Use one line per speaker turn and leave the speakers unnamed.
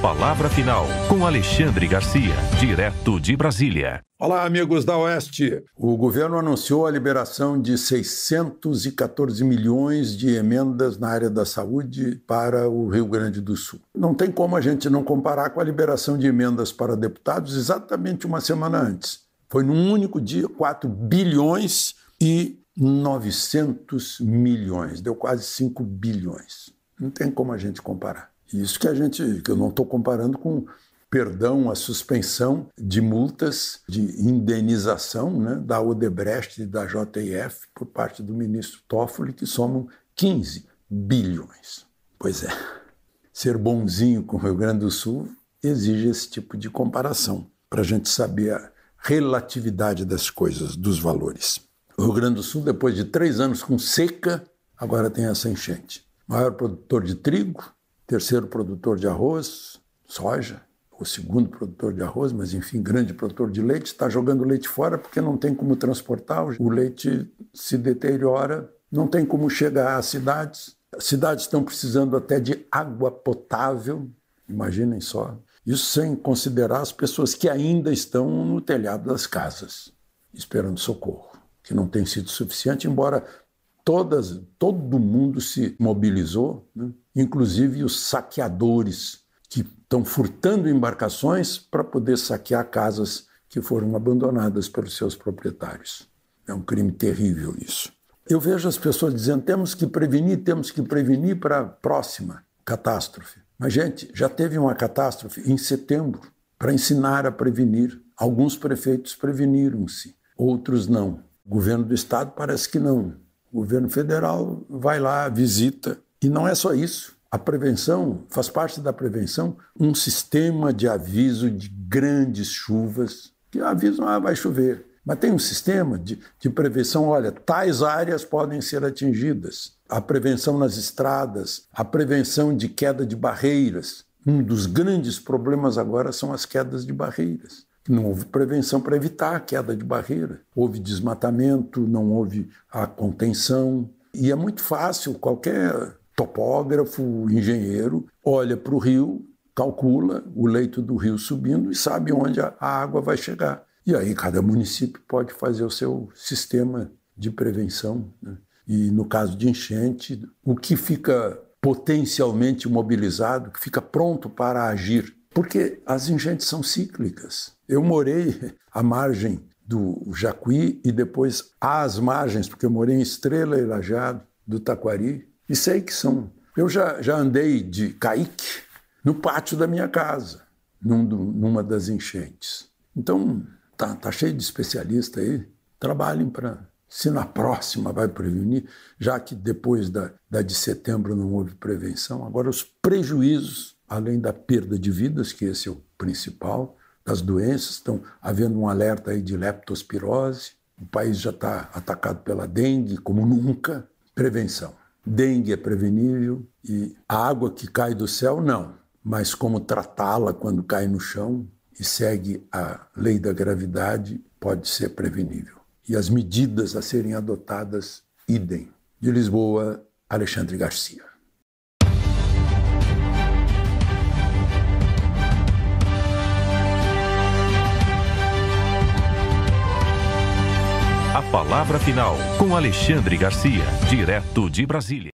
Palavra Final, com Alexandre Garcia, direto de Brasília. Olá, amigos da Oeste. O governo anunciou a liberação de 614 milhões de emendas na área da saúde para o Rio Grande do Sul. Não tem como a gente não comparar com a liberação de emendas para deputados exatamente uma semana antes. Foi num único dia 4 bilhões e 900 milhões, deu quase 5 bilhões. Não tem como a gente comparar. Isso que a gente, que eu não estou comparando com perdão, a suspensão de multas, de indenização né, da Odebrecht e da JF por parte do ministro Toffoli, que somam 15 bilhões. Pois é, ser bonzinho com o Rio Grande do Sul exige esse tipo de comparação, para a gente saber a relatividade das coisas, dos valores. O Rio Grande do Sul, depois de três anos com seca, agora tem essa enchente. Maior produtor de trigo, terceiro produtor de arroz, soja, o segundo produtor de arroz, mas enfim, grande produtor de leite, está jogando leite fora porque não tem como transportar, o leite se deteriora, não tem como chegar às cidades. As cidades estão precisando até de água potável, imaginem só. Isso sem considerar as pessoas que ainda estão no telhado das casas, esperando socorro, que não tem sido suficiente, embora todas, todo mundo se mobilizou, né? inclusive os saqueadores que estão furtando embarcações para poder saquear casas que foram abandonadas pelos seus proprietários. É um crime terrível isso. Eu vejo as pessoas dizendo: temos que prevenir, temos que prevenir para a próxima catástrofe. Mas, gente, já teve uma catástrofe em setembro para ensinar a prevenir. Alguns prefeitos preveniram-se, outros não. O governo do estado parece que não. O governo federal vai lá, visita. E não é só isso. A prevenção, faz parte da prevenção, um sistema de aviso de grandes chuvas, que avisam, ah, vai chover. Mas tem um sistema de, de prevenção, olha, tais áreas podem ser atingidas. A prevenção nas estradas, a prevenção de queda de barreiras. Um dos grandes problemas agora são as quedas de barreiras não houve prevenção para evitar a queda de barreira. Houve desmatamento, não houve a contenção. E é muito fácil, qualquer topógrafo, engenheiro, olha para o rio, calcula o leito do rio subindo e sabe onde a água vai chegar. E aí cada município pode fazer o seu sistema de prevenção. Né? E no caso de enchente, o que fica potencialmente mobilizado, que fica pronto para agir porque as enchentes são cíclicas. Eu morei à margem do Jacuí e depois às margens, porque eu morei em Estrela e Lajado, do Taquari, e sei que são. Eu já, já andei de caique no pátio da minha casa, num, numa das enchentes. Então, tá, tá cheio de especialista aí. Trabalhem para se na próxima vai prevenir, já que depois da, da de setembro não houve prevenção, agora os prejuízos além da perda de vidas, que esse é o principal, das doenças, estão havendo um alerta aí de leptospirose, o país já está atacado pela dengue como nunca. Prevenção. Dengue é prevenível e a água que cai do céu, não. Mas como tratá-la quando cai no chão e segue a lei da gravidade, pode ser prevenível. E as medidas a serem adotadas, idem. De Lisboa, Alexandre Garcia. Palavra final com Alexandre Garcia, direto de Brasília.